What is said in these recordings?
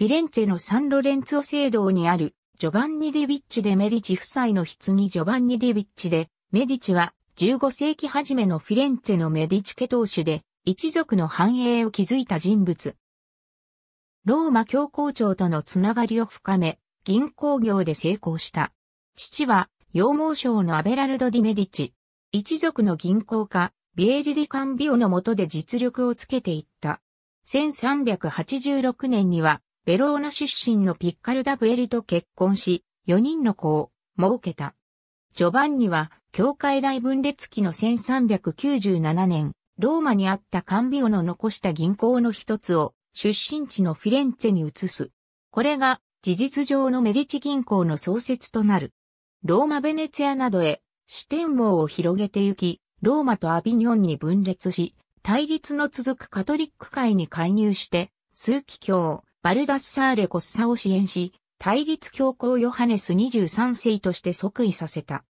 フィレンツェのサンロレンツォ聖堂にある、ジョバンニ・デビッチ・でメディチ夫妻の棺ジョバンニ・デビッチで、メディチは15世紀初めのフィレンツェのメディチ家当主で、一族の繁栄を築いた人物。ローマ教皇庁とのつながりを深め、銀行業で成功した。父は、羊毛省のアベラルド・ディ・メディチ。一族の銀行家、ビエルディ・カンビオの下で実力をつけていった。1386年には、ベローナ出身のピッカル・ダ・ブエリと結婚し、4人の子を設けた。ジョバンニは、教会大分裂期の1397年、ローマにあったカンビオの残した銀行の一つを、出身地のフィレンツェに移す。これが、事実上のメディチ銀行の創設となる。ローマ・ベネツィアなどへ、支店網を広げてゆき、ローマとアビニョンに分裂し、対立の続くカトリック界に介入して、枢機卿、バルダッサーレ・コッサを支援し、対立教皇ヨハネス23世として即位させた。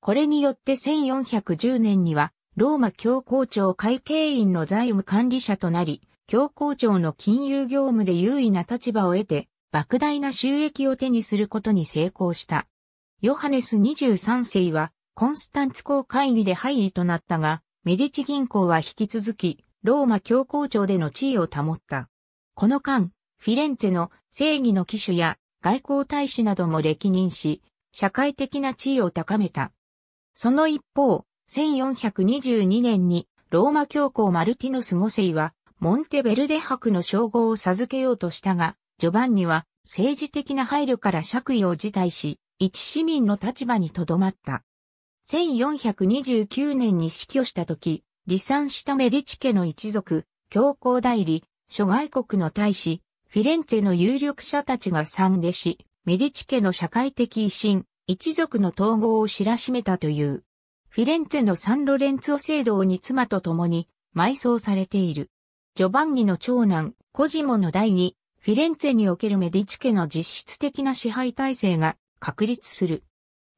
これによって1410年には、ローマ教皇庁会計員の財務管理者となり、教皇庁の金融業務で優位な立場を得て、莫大な収益を手にすることに成功した。ヨハネス23世は、コンスタンツ公会議で廃位となったが、メディチ銀行は引き続き、ローマ教皇庁での地位を保った。この間、フィレンツェの正義の騎手や外交大使なども歴任し、社会的な地位を高めた。その一方、1422年にローマ教皇マルティノス・五世は、モンテベルデ博の称号を授けようとしたが、ジョバンニは政治的な配慮から爵位を辞退し、一市民の立場にとどまった。1429年に死去した時、離散したメディチ家の一族、教皇代理、諸外国の大使、フィレンツェの有力者たちが参下し、メディチ家の社会的維新、一族の統合を知らしめたという。フィレンツェのサンロレンツォ聖堂に妻と共に埋葬されている。ジョバンニの長男、コジモの第二、フィレンツェにおけるメディチ家の実質的な支配体制が確立する。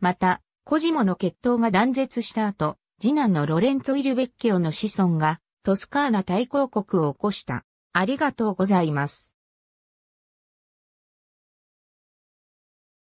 また、コジモの血統が断絶した後、次男のロレンツォ・イルベッキオの子孫がトスカーナ大公国を起こした。ありがとうございます。